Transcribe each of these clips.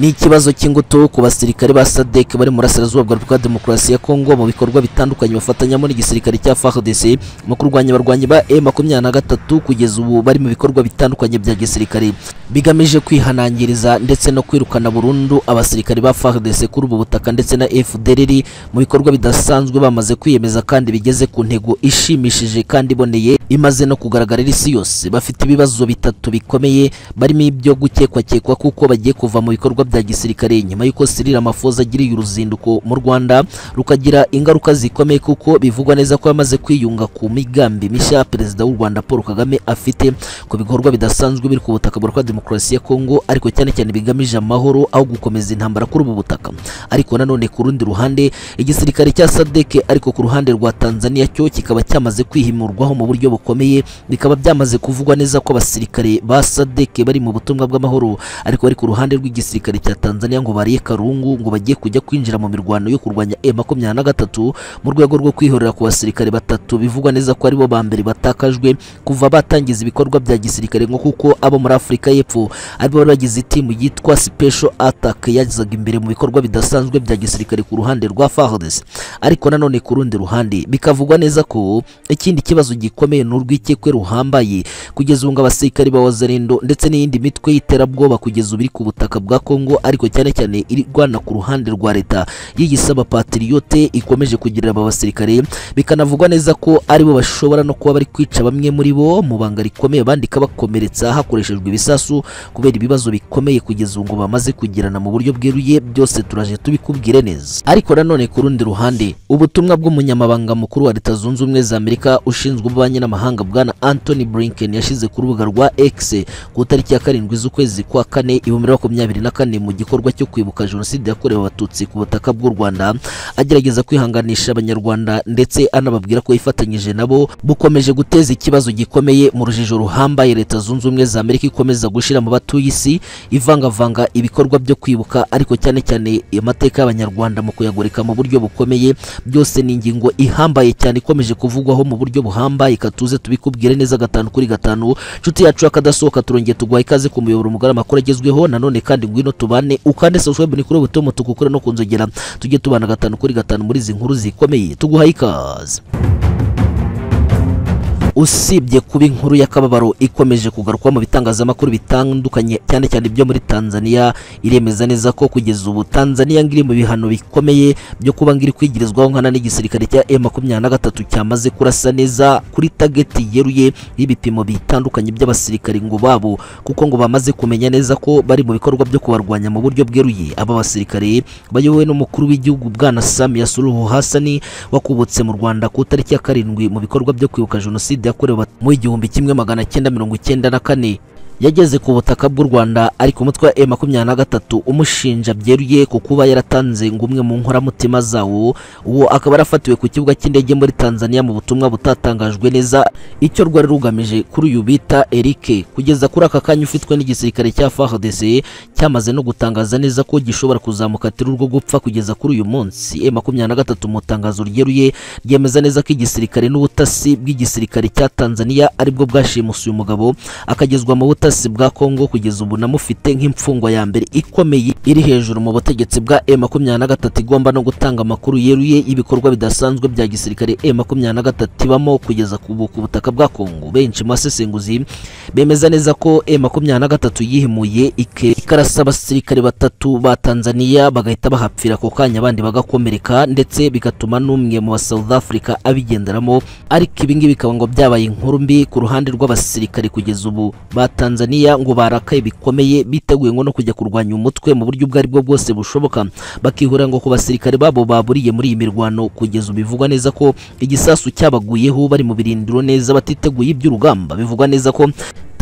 ikibazo cy'ingutu ku basirikare ba sadek bari mu burasirazuba bwa repubulika demokarasi ya kongo mu bikorwa bitandukanye bafatanyamo n'igisirikare cya fardc mu kurwanya abarwanyi ba e makumyabiri na gatatu kugeza ubu bari mu bikorwa bitandukanye bya gisirikare bigamije kwihanangiriza ndetse no kwirukana burundu abasirikare ba fardc kuri ubu butaka ndetse na fdrr mu bikorwa bidasanzwe bamaze kwiyemeza kandi bigeze ku ntego ishimishije kandi iboneye imaze no kugaragarira isi yose bafite ibibazo bitatu bikomeye barimo ibyo gukekwakekwa kuko bagiye kuva mu bikorwa ibikorwa bya gisirikare nyuma y'uko Cyril Ramaphosa agiriye uruzinduko mu Rwanda rukagira ingaruka zikomeye kuko bivugwa neza ko yamaze kwiyunga ku migambi mishya perezida w'u Rwanda Paul Kagame afite ku bikorwa bidasanzwe biri ku butaka bwa demokarasi ya Kongo ariko cyane cyane bigamije amahoro aho gukomeza intambara kuri ubu butaka ariko nanone ku rundi ruhande igisirikare cya SADC ariko ku ruhande rwa Tanzania cyo kikaba cyamaze kwihimurwaho mu buryo bukomeye bikaba byamaze kuvugwa neza ko abasirikare ba SADC bari mu butumwa bw'amahoro ariko bari ku ruhande rw'igisirikare n'igisirikare cya Tanzania ngo bariye Karungu ngo bagiye kujya kwinjira mu mirwano yo kurwanya e M23 mu rwego rwo kwihorera ku basirikare batatu bivugwa neza ko aribo ba mbere batakajwe kuva batangiza ibikorwa bya gisirikare ngo kuko abo muri Afurika y'Epfo aribo bari bagize itimu yitwa Special Attack yazaga imbere mu bikorwa bidasanzwe bya gisirikare ku ruhande rwa FARDC ariko nanone ku rundi ruhande bikavugwa neza ko ikindi kibazo gikomeye n'urwikekwe ruhambaye kugeza ubu ngo abasirikare ba ndetse n'iyindi mitwe y'iterabwoba kugeza ubu iri ku butaka bwa Kongo Congo ariko cyane cyane irwana ku ruhande rwa leta yigisaba patriote ikomeje kugirira aba basirikare bikanavugwa neza ko aribo bashobora no kuba bari kwica bamwe muri bo mu banga rikomeye bandika bakomeretsa hakoreshejwe ibisasu kubera ibibazo bikomeye kugeza ubu ngo bamaze kugirana mu buryo bweruye byose turaje tubikubwire neza ariko nanone ku rundi ruhande ubutumwa bw'umunyamabanga mukuru wa leta zunze ubumwe za amerika ushinzwe ububanyi n'amahanga bwana Anthony Blinken yashyize ku rubuga rwa X ku tariki ya karindwi z'ukwezi kwa kane ibihumbi bibiri na kane Sudani mu gikorwa cyo kwibuka jenoside yakorewe abatutsi ku butaka bw'u Rwanda agerageza kwihanganisha abanyarwanda ndetse anababwira ko yifatanyije nabo bukomeje guteza ikibazo gikomeye mu rujijo ruhambaye leta zunze ubumwe za Amerika ikomeza gushira mu batuye isi ivangavanga ibikorwa byo kwibuka ariko cyane cyane amateka y'abanyarwanda mu kuyagoreka mu buryo bukomeye byose ni ingingo ihambaye cyane ikomeje kuvugwaho mu buryo buhambaye katuze tubikubwire neza gatanu kuri gatanu inshuti yacu akadasohoka turongeye tuguha ikaze ku muyoboro mugari amakuru agezweho nanone kandi ngwino batatu bane ukande subscribe ni kuri buto mutuku kuri no kunzogera tujye tubana gatanu kuri gatanu muri izi nkuru zikomeye tuguhaye ikaze usibye kuba inkuru y'akababaro ikomeje kugarukwa mu bitangazamakuru bitandukanye cyane cyane ibyo muri tanzania iremeza neza ko kugeza ubu tanzania ngiri mu bihano bikomeye byo kuba ngiri kwigirizwaho nkana n'igisirikare cya e makumyabiri na gatatu cyamaze kurasa neza kuri tageti yeruye y'ibipimo bitandukanye by'abasirikare ngo babo kuko ngo bamaze kumenya neza ko bari mu bikorwa byo kubarwanya mu buryo bweruye aba basirikare bayobowe n'umukuru w'igihugu bwana samiya suruhu hasani wakubutse mu rwanda ku tariki ya karindwi mu bikorwa byo kwibuka jenoside byakorewe mu igihumbi kimwe magana cyenda mirongo icyenda na kane yageze ku butaka bw'u rwanda ariko umutwe wa e makumyabiri na gatatu umushinja byeruye ku kuba yaratanze ngo umwe mu nkoramutima zawo uwo akaba yarafatiwe ku kibuga cy'indege muri tanzania mu butumwa butatangajwe neza icyo rwari rugamije kuri uyu bita eric kugeza kuri aka kanya ufitwe n'igisirikare cya fardc cyamaze no gutangaza neza ko gishobora kuzamuka atari urwo gupfa kugeza kuri uyu munsi e makumyabiri na gatatu mu itangazo ryeruye ryemeza neza ko igisirikare n'ubutasi bw'igisirikare cya tanzania aribwo uyu mugabo akagezwa mu butasi ubutegetsi bwa Kongo kugeza ubu namufite nk'imfungwa ya mbere ikomeye iri hejuru mu butegetsi bwa M23 igomba no gutanga amakuru yeruye ibikorwa bidasanzwe bya gisirikare M23 bamo kugeza ku butaka bwa Kongo benshi mu basesenguzi bemeza neza ko M23 yihimuye ikarasa abasirikare batatu ba Tanzania bagahita bahapfira ako kanya abandi bagakomereka ndetse bigatuma n'umwe mu ba South Africa abigenderamo ariko ibingibi bikaba ngo byabaye inkuru mbi ku ruhande rw'abasirikare kugeza ubu ba Tanzania Tanzania ngo barakaye bikomeye biteguye ngo no kujya kurwanya umutwe mu buryo ubwo ari bwo bwose bushoboka bakihura ngo ku basirikare babo baburiye muri iyi mirwano kugeza ubivugwa neza ko igisasu cyabaguyeho bari mu birindiro neza batiteguye iby'urugamba bivugwa neza ko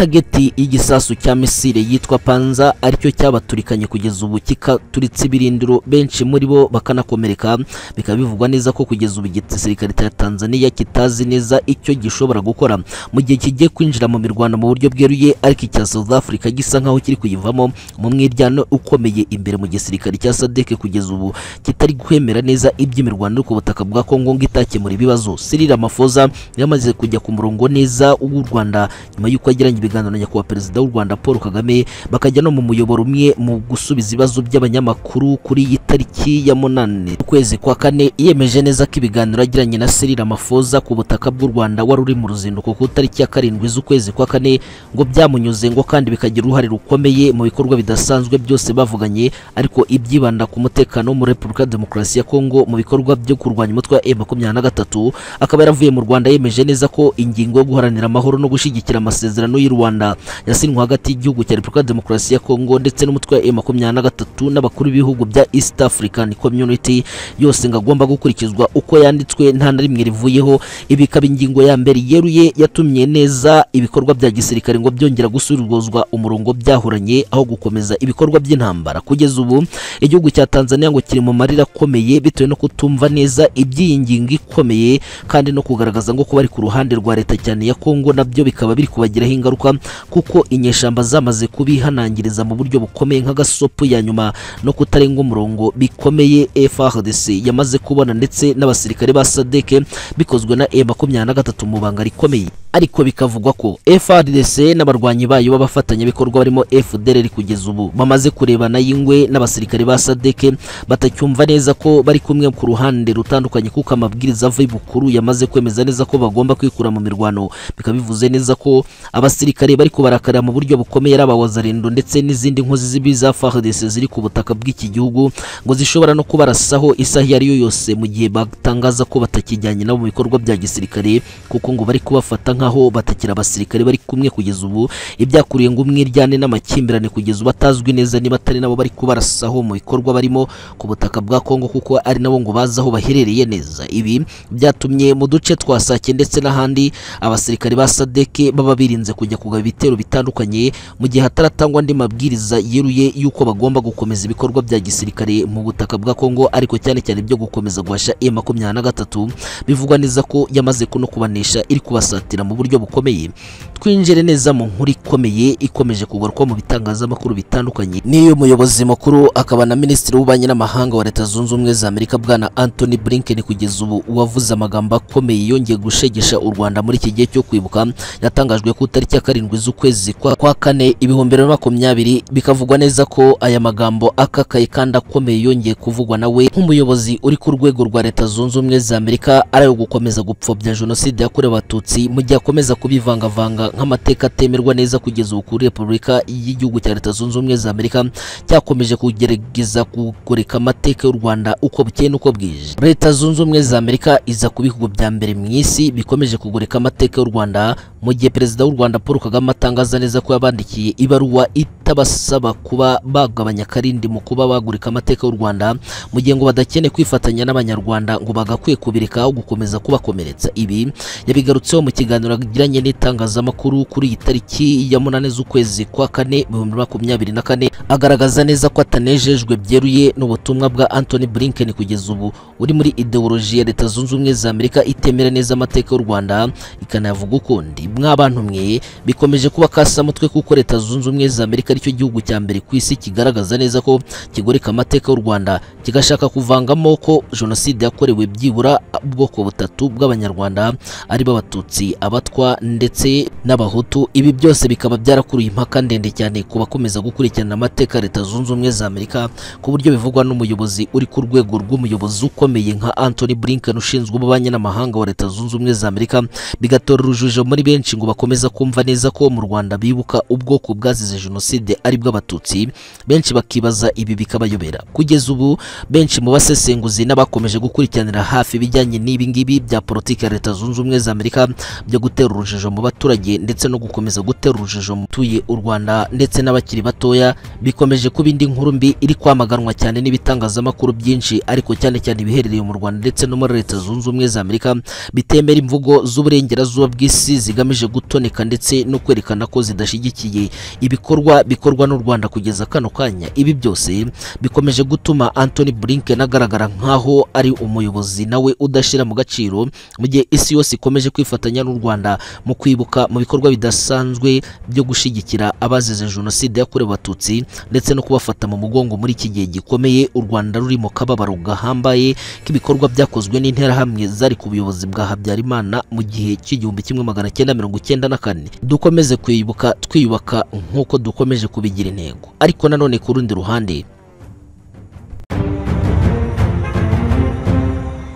tageti y'igisasu cya misile yitwa panza aricyo cyabaturikanye kugeza ubu kikaturitse ibirindiro benshi muri bo bakanakomereka bikaba bivugwa neza ko kugeza ubu igisirikare cya tanzania kitazi neza icyo gishobora gukora mu gihe kigiye kwinjira mu mirwano mu buryo bweruye ariko icya south africa gisa nkaho kiri kuyivamo mu mwiryano ukomeye imbere mu gisirikare cya sadeke kugeza ubu kitari kwemera neza iby'imirwano ku butaka bwa kongo ngo itakemura ibibazo sirira mafoza yamaze kujya ku murongo neza w'u rwanda nyuma y'uko yagiranye ibiganiro na nyakubahwa perezida w'u rwanda paul kagame bakajya no mu muyoboro umwe mu gusubiza ibibazo by'abanyamakuru kuri iyi tariki ya munani ukwezi kwa kane iyemeje neza ko ibiganiro agiranye na seri ramafoza ku butaka bw'u rwanda wari uri mu ruzinduko ku itariki ya karindwi z'ukwezi kwa kane ngo byamunyuze ngo kandi bikagira uruhare rukomeye mu bikorwa bidasanzwe byose bavuganye ariko ibyibanda ku mutekano muri repubulika demokarasi ya kongo mu bikorwa byo kurwanya umutwe wa makumyabiri na gatatu akaba yaravuye mu rwanda yemeje neza ko ingingo yo guharanira amahoro no gushyigikira amasezerano y'u rwanda yasinywe hagati y'igihugu cya repubulika demokarasi ya kongo ndetse n'umutwe wa e makumyabiri na gatatu n'abakuru b'ibihugu bya east african community yose ngo agomba gukurikizwa uko yanditswe nta na rimwe rivuyeho ibi ikaba ingingo ya mbere yeruye yatumye neza ibikorwa bya gisirikare ngo byongera gusubizwa umurongo byahoranye aho gukomeza ibikorwa by'intambara kugeza ubu igihugu cya tanzania ngo kiri mu marira akomeye bitewe no kutumva neza iby'iyi ngingo ikomeye kandi no kugaragaza ngo kuba ari ku ruhande rwa leta cyane ya kongo nabyo bikaba biri kubagiraho ingaruka gukorwa kuko inyeshyamba zamaze kubihanangiriza mu buryo bukomeye nk'agasopo ya nyuma no kutarenga umurongo bikomeye FARDC yamaze kubona ndetse n'abasirikare ba sadeke bikozwe na e makumyabiri na gatatu mu banga rikomeye ariko bikavugwa ko FARDC n'abarwanyi bayo b'abafatanyabikorwa barimo FDLR kugeza ubu bamaze kurebana y'ingwe n'abasirikare ba sadeke batacyumva neza ko bari kumwe ku ruhande rutandukanye kuko amabwiriza avuye bukuru yamaze kwemeza neza ko bagomba kwikura mu mirwano bikaba bivuze neza ko abasirikare abasirikare bariko barakara mu buryo bukomeye ari abawazarindo ndetse n'izindi nkozi z'ibiza FARDC ziri ku butaka bw'iki gihugu ngo zishobora no kubarasaho isaha iyo ari yo yose mu gihe batangaza ko batakijyanye nabo mu bikorwa bya gisirikare kuko ngo bari kubafata nk'aho batakira abasirikare bari kumwe kugeza ubu ibyakuriye ngo umwiryane n'amakimbirane kugeza ubu atazwi neza niba atari nabo bari kubarasaho mu bikorwa barimo ku butaka bwa Kongo kuko ari nabo ngo bazi aho baherereye neza ibi byatumye mu duce twa ndetse n'ahandi abasirikare ba Sadeke baba birinze kujya kugaba ibitero bitandukanye mu gihe hataratangwa andi mabwiriza yeruye y'uko bagomba gukomeza ibikorwa bya gisirikare mu butaka bwa Kongo ariko cyane cyane byo gukomeza guhasha M23 bivugwa neza ko yamaze kuno kubanesha iri kubasatira mu buryo bukomeye twinjire neza mu nkuru ikomeye ikomeje kugarukwa mu bitangazamakuru bitandukanye niyo muyobozi mukuru akaba na minisitiri w'ububanyi n'amahanga wa leta zunze ubumwe za Amerika bwana Anthony Blinken kugeza ubu wavuze amagambo akomeye yongeye gushegesha u Rwanda muri iki gihe cyo kwibuka yatangajwe ku tariki ya karindwi z'ukwezi kwa kane ibihumbi bibiri na makumyabiri bikavugwa neza ko aya magambo akakaye kandi akomeye yongeye kuvugwa nawe nk'umuyobozi uri ku rwego rwa leta zunze ubumwe za amerika ari ayo gukomeza gupfobya jenoside yakorewe abatutsi mu gihe akomeza kubivangavanga nk'amateka atemerwa neza kugeza ubu kuri repubulika y'igihugu cya leta zunze ubumwe za amerika cyakomeje kugerageza kugoreka amateka y'u rwanda uko bukeye n'uko bwije leta zunze ubumwe za amerika iza ku bihugu bya mbere mu isi bikomeje kugoreka amateka y'u rwanda mu gihe perezida w'u rwanda paul kagame atangaza neza ko yabandikiye ibaruwa itabasaba kuba bagabanya akarindi mu kuba bagurika amateka y'u rwanda mu gihe ngo badakeneye kwifatanya n'abanyarwanda ngo bagakwiye kubireka aho gukomeza kubakomeretsa ibi yabigarutseho mu kiganiro yagiranye n'itangazamakuru kuri iyi tariki ya munani z'ukwezi kwa kane ibihumbi makumyabiri na kane agaragaza neza ko atanejejwe byeruye n'ubutumwa bwa anthony blinken kugeza ubu uri muri ideoloji ya leta zunze ubumwe za amerika itemera neza amateka y'u rwanda ikanayavuga ukundi mwabantumwe bikomeje kuba mutwe kuko leta zunze ubumwe za amerika aricyo gihugu cya mbere ku isi kigaragaza neza ko kigoreka amateka y'u rwanda kigashaka kuvangamo ko jenoside yakorewe byibura ubwoko butatu bw'abanyarwanda ari b'abatutsi abatwa ndetse n'abahutu ibi byose bikaba byarakuruye impaka ndende cyane ku bakomeza gukurikirana amateka leta zunze ubumwe za amerika ku buryo bivugwa n'umuyobozi uri ku rwego rw'umuyobozi ukomeye nka Anthony Blinken ushinzwe ububanyi n'amahanga wa leta zunze ubumwe za amerika bigatora urujijo muri benshi benshi ngo bakomeza kumva neza ko mu Rwanda bibuka ubwoko bwazize jenoside ari bw'abatutsi benshi bakibaza ibi bikabayobera kugeza ubu benshi mu basesenguzi n'abakomeje gukurikiranira hafi bijyanye n'ibi ngibi bya politiki ya leta zunze ubumwe za Amerika byo gutera urujijo mu baturage ndetse no gukomeza gutera urujijo mu tuye u Rwanda ndetse n'abakiri batoya bikomeje kuba indi nkuru mbi iri kwamaganwa cyane n'ibitangazamakuru byinshi ariko cyane cyane ibiherereye mu Rwanda ndetse no muri leta zunze ubumwe za Amerika bitemera imvugo z'uburengerazuba bw'isi zigamije zigamije gutoneka ndetse no kwerekana ko zidashigikiye ibikorwa bikorwa n'u Rwanda kugeza kano kanya ibi byose bikomeje gutuma Anthony Blinken agaragara nk'aho ari umuyobozi nawe udashyira mu gaciro mu gihe isi yose ikomeje kwifatanya n'u Rwanda mu kwibuka mu bikorwa bidasanzwe byo gushigikira abazize jenoside yakorewe abatutsi ndetse no kubafata mu mugongo muri iki gihe gikomeye u Rwanda ruri mu kababaro gahambaye k'ibikorwa byakozwe n'interahamwe zari ku buyobozi bwa Habyarimana mu gihe cy'igihumbi kimwe magana cyenda mirongo icyenda na kane dukomeze kwibuka twiyubaka nk'uko dukomeje kubigira intego ariko nanone ku rundi ruhande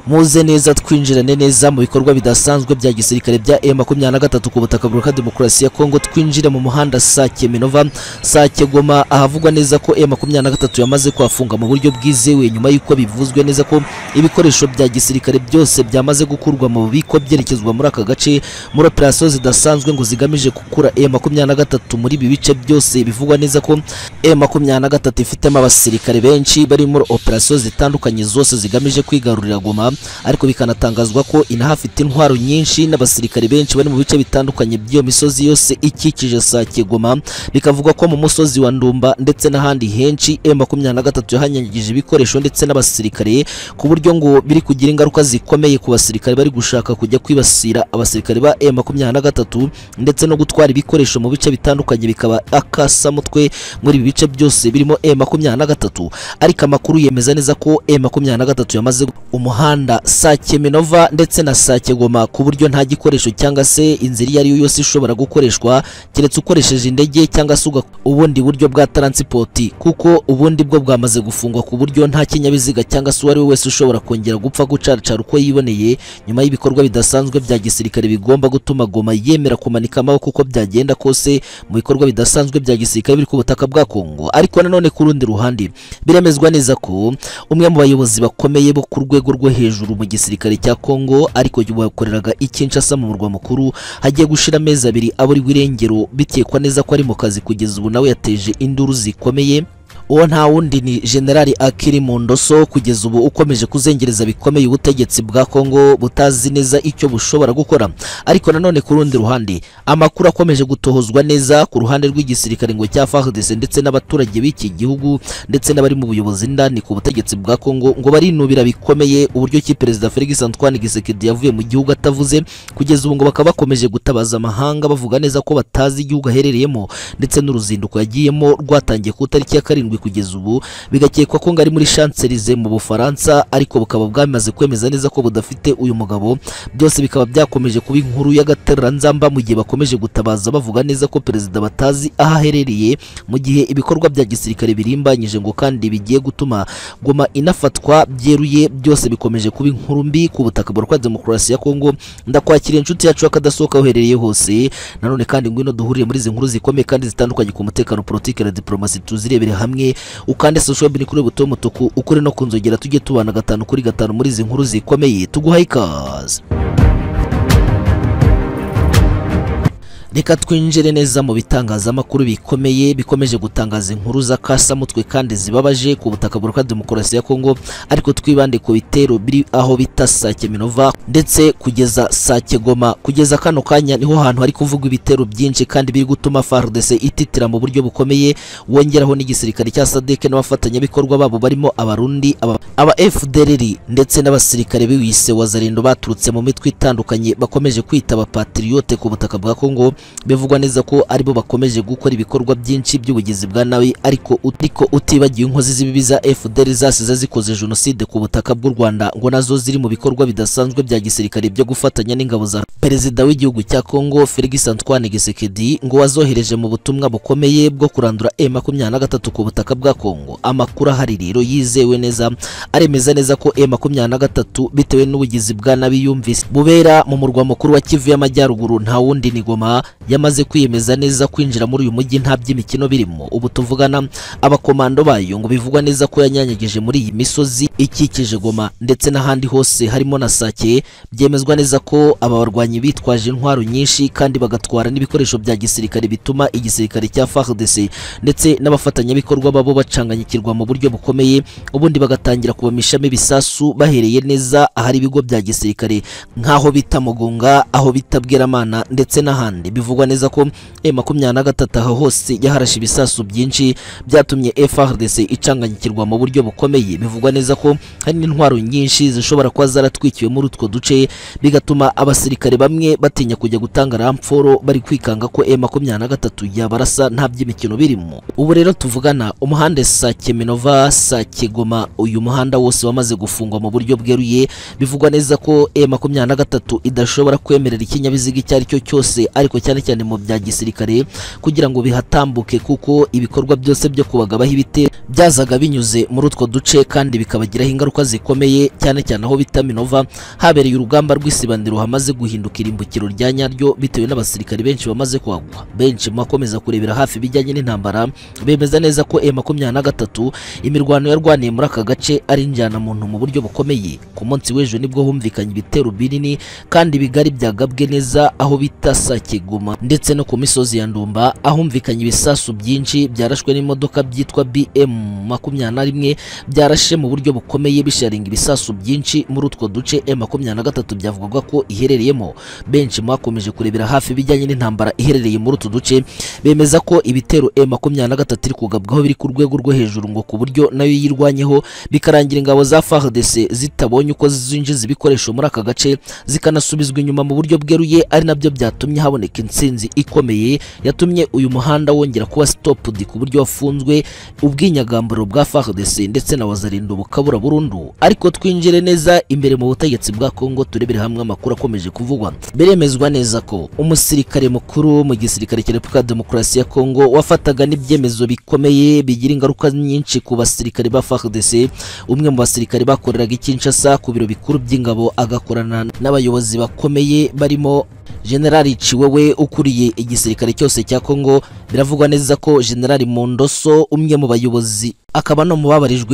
muze neza twinjirane neza mu bikorwa bidasanzwe bya gisirikare bya e M23 ku butaka bwa Demokarasi ya Kongo twinjire mu muhanda Sake Minova Sake Goma ahavugwa neza ko e M23 yamaze kwafunga mu buryo bwizewe nyuma y'uko bivuzwe neza ko ibikoresho bya gisirikare byose byamaze gukurwa mu bubiko uko byerekezwa muri aka gace muri operasiyo zidasanzwe ngo zigamije gukura e makumyabiri na gatatu muri ibi bice byose bivugwa neza ko e makumyabiri na gatatu ifitemo abasirikare benshi bari muri operasiyo zitandukanye zose zigamije kwigarurira goma ariko bikanatangazwa ko inahafite intwaro nyinshi n'abasirikare benshi bari mu bice bitandukanye by'iyo misozi yose ikikije sake goma bikavugwa ko mu musozi wa ndumba ndetse n'ahandi henshi e makumyabiri na gatatu yahanyagije ibikoresho ndetse n'abasirikare ku buryo ngo biri kugira ingaruka zikomeye ku basirikare bari gushaka kujya kwibasira abasirikare ba M23 ndetse no gutwara ibikoresho mu bice bitandukanye bikaba mutwe muri ibi bice byose birimo M23 ariko amakuru yemeza neza ko M23 yamaze umuhanda Sake Minova ndetse na Sake Goma ku buryo nta gikoresho cyangwa se inzira iyo ari yo yose ishobora gukoreshwa keretse ukoresheje indege cyangwa se ubundi buryo bwa taransipoti kuko ubundi bwo bwamaze gufungwa ku buryo nta kinyabiziga cyangwa se uwo ari we wese ushobora kongera gupfa gucaracara uko yiboneye nyuma y'ibikorwa bidasanzwe bya gisirikare bigomba gutuma goma yemera kumanika amaboko uko byagenda kose mu bikorwa bidasanzwe bya gisirikare biri ku butaka bwa kongo ariko nanone ku rundi ruhande biremezwa neza ko umwe mu bayobozi bakomeye bo ku rwego rwo hejuru mu gisirikare cya kongo ariko wakoreraga ikinshasa mu murwa mukuru hagiye gushira amezi abiri aburirwa irengero bikekwa neza ko ari mu kazi kugeza ubu nawe yateje induru zikomeye uwo nta wundi ni generali akiri Mondoso kugeza ubu ukomeje kuzengereza bikomeye ubutegetsi bwa kongo butazi neza icyo bushobora gukora ariko nanone ku rundi ruhande amakuru akomeje gutohozwa neza ku ruhande rw'igisirikare ngo cya FARDC ndetse n'abaturage b'iki gihugu ndetse n'abari mu buyobozi ndani ku butegetsi bwa kongo ngo barinubira bikomeye uburyo ki perezida Felix Antoine Tshisekedi yavuye mu gihugu atavuze kugeza ubu ngo bakaba bakomeje gutabaza amahanga bavuga neza ko batazi igihugu aherereyemo ndetse n'uruzinduko yagiyemo rwatangiye ku itariki ya karindwi karindwi kugeza ubu bigakekwa ko ngo ari muri shanserize mu bufaransa ariko bukaba bwamaze kwemeza neza ko budafite uyu mugabo byose bikaba byakomeje kuba inkuru y'agateranzamba mu gihe bakomeje gutabaza bavuga neza ko perezida batazi aho aherereye mu gihe ibikorwa bya gisirikare birimbanyije ngo kandi bigiye gutuma goma inafatwa byeruye byose bikomeje kuba inkuru mbi ku butaka bwa demokarasi ya kongo ndakwakira inshuti yacu akadasohoka uherereye hose nanone kandi ngwino duhurire muri izi nkuru zikomeye kandi zitandukanye ku mutekano politiki na diplomasi tuzirebere hamwe hamwe ukande social bin kuri buto mutuku ukuri no kunzogera tujye tubana gatanu kuri gatanu muri izi nkuru zikomeye tuguhaye ikaze reka twinjire neza mu bitangazamakuru bikomeye bikomeje gutangaza inkuru za mutwe kandi zibabaje ku butaka bwa demokarasi ya kongo ariko twibande ku bitero biri aho bita sake minova ndetse kugeza sake goma kugeza kano kanya niho hantu hari kuvugwa ibitero byinshi kandi biri gutuma FARDC ititira mu buryo bukomeye wongeraho n'igisirikare cya sadeke n'abafatanyabikorwa babo barimo abarundi aba, aba ndetse n'abasirikare biwise wazarendo baturutse mu mitwe itandukanye bakomeje kwita abapatriote ku butaka bwa kongo bivugwa neza ko aribo bakomeje gukora ibikorwa byinshi by'ubugizi bwa nabi ariko ariko utibagiwe inkozi z'ibibi za FDL zasize zikoze jenoside ku butaka bw'u Rwanda ngo nazo ziri mu bikorwa bidasanzwe bya gisirikare byo gufatanya n'ingabo za perezida w'igihugu cya Congo Felix Antoine Gisekedi ngo wazohereje mu butumwa bukomeye bwo kurandura E M23 ku butaka bwa Congo. amakuru ahari rero yizewe neza aremeza neza ko E M23 bitewe n'ubugizi bwa nabi yumvise bubera mu murwa mukuru wa Kivu y'amajyaruguru nta wundi ni Goma yamaze kwiyemeza neza kwinjira muri uyu mujyi nta by'imikino birimo ubu tuvugana abakomando bayo ngo bivugwa neza ko yanyanyagije muri iyi misozi ikikije goma ndetse n'ahandi hose harimo na sake byemezwa neza ko aba barwanyi bitwaje intwaro nyinshi kandi bagatwara n'ibikoresho bya gisirikare bituma igisirikare cya FARDC ndetse n'abafatanyabikorwa babo bacanganyikirwa mu buryo bukomeye ubundi bagatangira kubamishamo ibisasu bahereye neza ahari ibigo bya gisirikare nk'aho bita Mugunga aho bita Bweramana ndetse n'ahandi bivugwa neza ko e, M23 aha hose yaharashe ibisasu byinshi byatumye frdc icanganyikirwa mu buryo bukomeye bivugwa neza ko hari n'intwaro nyinshi zishobora kuba zaratwikiwe muri utwo duce bigatuma abasirikare bamwe batinya kujya gutanga ramforo bari kwikanga ko e, M23 yabarasa nta by'imikino birimo ubu rero tuvugana umuhanda sa Minova Sake Goma uyu muhanda wose wamaze gufungwa mu buryo bweruye bivugwa neza ko e, M23 idashobora kwemerera ikinyabiziga icyo ari cyo cyose ariko cyari cyane cyane mu bya gisirikare kugira ngo bihatambuke kuko ibikorwa byose byo kubagabaho ibitero byazaga binyuze muri utwo duce kandi bikabagiraho ingaruka zikomeye cyane cyane aho bita Minova habereye urugamba rw'isibandiro hamaze guhinduka irimbukiro rya nyaryo bitewe n'abasirikare benshi bamaze kwagwa benshi makomeza kurebera hafi ibijyanye n'intambara bemeza neza ko e na gatatu imirwano yarwaniye muri aka gace ari injyana muntu mu buryo bukomeye ku munsi w'ejo nibwo humvikanye ibitero binini kandi bigari byagabwe neza aho bita Sakiguma Kagarama ndetse no ku misozi ya Ndumba ahumvikanye ibisasu byinshi byarashwe n'imodoka byitwa BM makumyabiri byarashe mu buryo bukomeye bisharinga ibisasu byinshi muri utwo duce m gatatu byavugwaga ko iherereyemo benshi mwakomeje kurebera hafi bijyanye n'intambara iherereye muri utu duce bemeza ko ibitero M23 iri kugabwaho biri ku rwego rwo hejuru ngo ku buryo nayo yirwanyeho bikarangira ingabo za FARDC zitabonye uko zinjiza ibikoresho muri aka gace zikanasubizwa inyuma mu buryo bweruye ari nabyo byatumye haboneka intsinzi ikomeye yatumye uyu muhanda wongera kuba sitopudi ku buryo wafunzwe ubwinyagamburo bwa FARDC ndetse na wazarindo bukabura burundu ariko twinjire neza imbere mu butegetsi bwa Congo turebere hamwe amakuru akomeje kuvugwa biremezwa neza ko umusirikare mukuru mu gisirikare cya Repubulika Demokarasi ya Congo wafataga n'ibyemezo bikomeye bigira ingaruka nyinshi ku basirikare ba FARDC umwe mu basirikare bakoreraga ikinshasa ku biro bikuru by'ingabo agakorana n'abayobozi bakomeye barimo General Chiwewe ukuriye igisirikare cyose cya Kongo biravugwa neza ko General Mondoso umwe mu bayobozi akaba no mu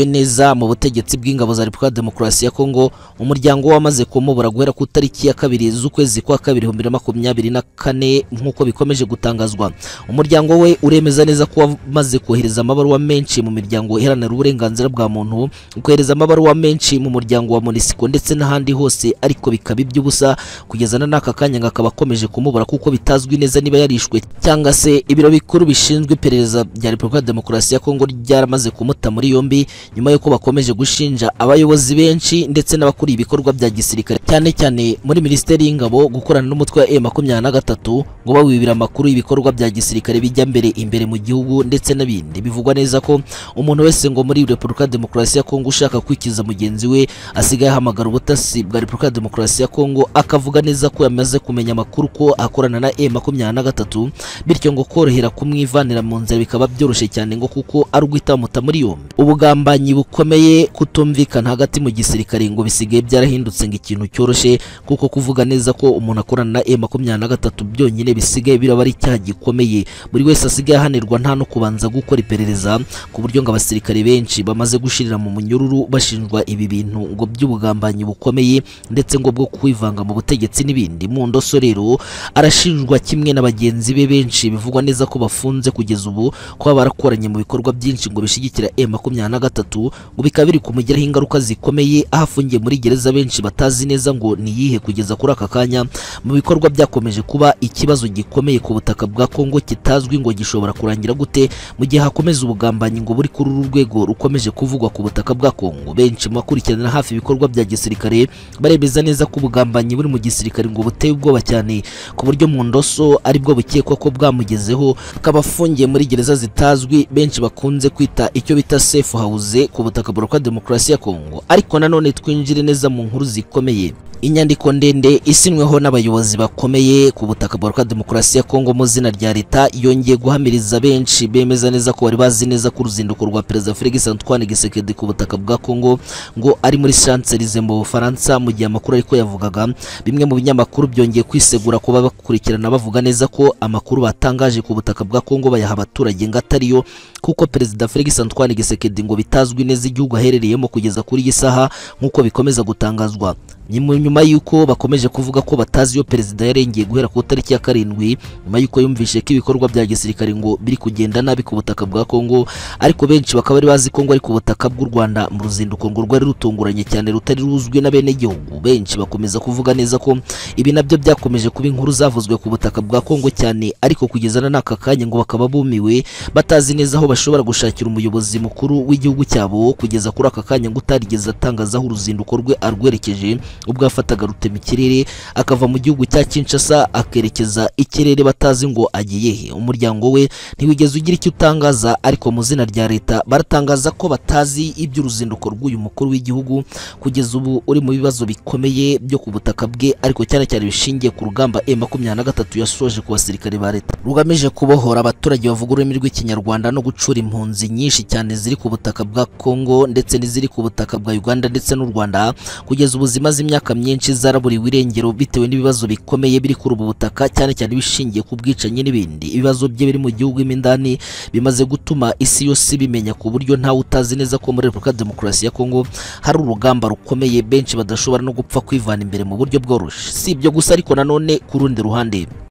neza mu butegetsi bw'ingabo za repubulika demokarasi ya kongo umuryango wamaze kumubura guhera ku tariki ya kabiri z'ukwezi kwa kabiri ibihumbi na makumyabiri na kane nk'uko bikomeje gutangazwa umuryango we uremeza neza ko wamaze kohereza amabaruwa menshi mu miryango iharanira uburenganzira bwa muntu kohereza amabaruwa menshi mu muryango wa monisiko ndetse n'ahandi hose ariko bikaba iby'ubusa kugeza na n'aka kanya ngo akaba akomeje kumubura kuko bitazwi neza niba yarishwe cyangwa se ibiro bikuru bishinzwe iperereza bya repubulika demokarasi ya kongo ryaramaze kumubura baramuta muri yombi nyuma y'uko bakomeje gushinja abayobozi benshi ndetse n'abakuriye ibikorwa bya gisirikare cyane cyane muri minisiteri y'ingabo gukorana n'umutwe wa e na gatatu ngo bawibira amakuru y'ibikorwa bya gisirikare bijya mbere imbere mu gihugu ndetse n'ibindi bivugwa neza ko umuntu wese ngo muri Republika Demokarasi ya Kongo ushaka kwikiza mugenzi we asigaye ahamagara ubutasi bwa Republika Demokarasi ya Kongo akavuga neza ko yamaze kumenya amakuru ko akorana na e na gatatu bityo ngo korohera kumwivanira mu nzira bikaba byoroshye cyane ngo kuko ari uguhitamuta muri Syria ubugambanyi bukomeye kutumvikana hagati mu gisirikare ngo bisigaye byarahindutse ngo ikintu cyoroshye kuko kuvuga neza ko umuntu akorana na e M23 byonyine bisigaye biraba ari icyaha gikomeye buri wese asigaye ahanirwa nta no kubanza gukora iperereza ku buryo ngo abasirikare benshi bamaze gushirira mu munyururu bashinjwa ibi bintu ngo by'ubugambanyi bukomeye ndetse ngo bwo kwivanga mu butegetsi n'ibindi mu Mundoso rero arashinjwa kimwe na bagenzi be benshi bivugwa neza ko bafunze kugeza ubu kuba barakoranye mu bikorwa byinshi ngo bishigikira ya M23 ngo bikaba biri kumugiraho ingaruka zikomeye aho muri gereza benshi batazi neza ngo niyihe kugeza kuri aka kanya mu bikorwa byakomeje kuba ikibazo gikomeye ku butaka bwa Kongo kitazwi ngo gishobora kurangira gute mu gihe hakomeza ubugambanyi ngo buri kuri uru rwego rukomeje kuvugwa ku butaka bwa Kongo benshi mu bakurikiranira hafi ibikorwa bya gisirikare barebeza neza ko ubugambanyi buri mu gisirikare ngo buteye ubwoba cyane ku buryo mu ndoso aribwo bukekwa ko bwamugezeho akaba afungiye muri gereza zitazwi benshi bakunze kwita icyo icyo bita safe house ku butaka burokwa demokarasi ya kongo ariko nanone twinjire neza mu nkuru zikomeye inyandiko ndende isinyweho n'abayobozi bakomeye ku butaka bwa demokarasi ya kongo mu zina rya leta yongeye guhamiriza benshi bemeza neza ko bari bazi neza ko uruzinduko rwa perezida felix antoine gisekedi ku butaka bwa kongo ngo ari muri shanselize mu bufaransa mu gihe amakuru ariko yavugaga bimwe mu binyamakuru byongeye kwisegura kuba bakurikirana bavuga neza ko amakuru batangaje ku butaka bwa kongo bayaha abaturage ngo atariyo kuko perezida felix antoine gisekedi ngo bitazwi neza igihugu aherereyemo kugeza kuri iyi saha nk'uko bikomeza gutangazwa nyuma nyuma y'uko bakomeje kuvuga ko batazi iyo perezida yarengiye guhera ku tariki ya karindwi nyuma y'uko yumvise ko ibikorwa bya gisirikare ngo biri kugenda nabi ku butaka bwa Kongo ariko benshi bakaba bari bazi ko ngo ari ku butaka bw'u Rwanda mu ruzinduko ngo rwari rutunguranye cyane rutari ruzwi na bene gihugu benshi bakomeza kuvuga neza ko ibi nabyo byakomeje kuba inkuru zavuzwe ku butaka bwa Kongo cyane ariko kugeza na n'aka kanya ngo bakaba bumiwe batazi neza aho bashobora gushakira umuyobozi mukuru w'igihugu cyabo kugeza kuri aka kanya ngo utarigeze atangaza uruzinduko rwe arwerekeje ubwo yafataga rutemikirere akava mu gihugu cya Kinshasa akerekeza ikirere batazi ngo agiye he umuryango we ntiwigeze ugira icyo utangaza ariko mu zina rya leta baratangaza ko batazi iby'uruzinduko rw'uyu mukuru w'igihugu kugeza ubu uri mu bibazo bikomeye byo ku butaka bwe ariko cyane cyane bishingiye ku rugamba e na gatatu yasoje ku basirikare ba leta rugamije kubohora abaturage bavuga ururimi rw'ikinyarwanda no gucura impunzi nyinshi cyane ziri ku butaka bwa Congo ndetse n'iziri ku butaka bwa Uganda ndetse n'u Rwanda kugeza ubuzima zimyaka imyaka myinshi nyinshi zaraburiwe irengero bitewe n'ibibazo bikomeye biri kuri ubu butaka cyane cyane bishingiye ku bwicanyi n'ibindi ibibazo bye biri mu gihugu imindani bimaze gutuma isi yose bimenya ku buryo ntawe utazi neza ko muri repubulika demokarasi ya kongo hari urugamba rukomeye benshi badashobora no gupfa kwivana imbere mu buryo bworoshye si ibyo gusa ariko nanone ku rundi ruhande